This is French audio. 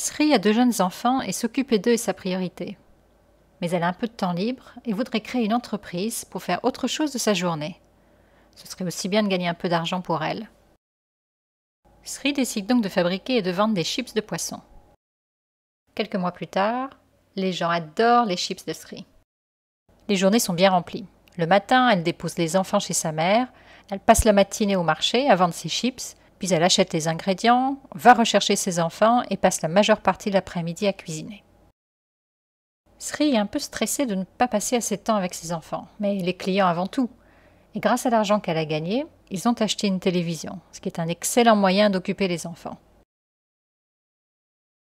Sri a deux jeunes enfants et s'occuper d'eux est sa priorité. Mais elle a un peu de temps libre et voudrait créer une entreprise pour faire autre chose de sa journée. Ce serait aussi bien de gagner un peu d'argent pour elle. Sri décide donc de fabriquer et de vendre des chips de poisson. Quelques mois plus tard, les gens adorent les chips de Sri. Les journées sont bien remplies. Le matin, elle dépose les enfants chez sa mère, elle passe la matinée au marché à vendre ses chips, puis elle achète les ingrédients, va rechercher ses enfants et passe la majeure partie de l'après-midi à cuisiner. Sri est un peu stressée de ne pas passer assez de temps avec ses enfants, mais les clients avant tout. Et grâce à l'argent qu'elle a gagné, ils ont acheté une télévision, ce qui est un excellent moyen d'occuper les enfants.